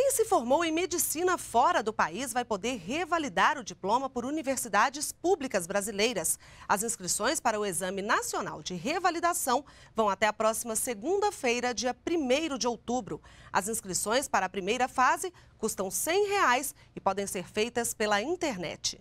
Quem se formou em medicina fora do país vai poder revalidar o diploma por universidades públicas brasileiras. As inscrições para o Exame Nacional de Revalidação vão até a próxima segunda-feira, dia 1 de outubro. As inscrições para a primeira fase custam R$ 100 e podem ser feitas pela internet.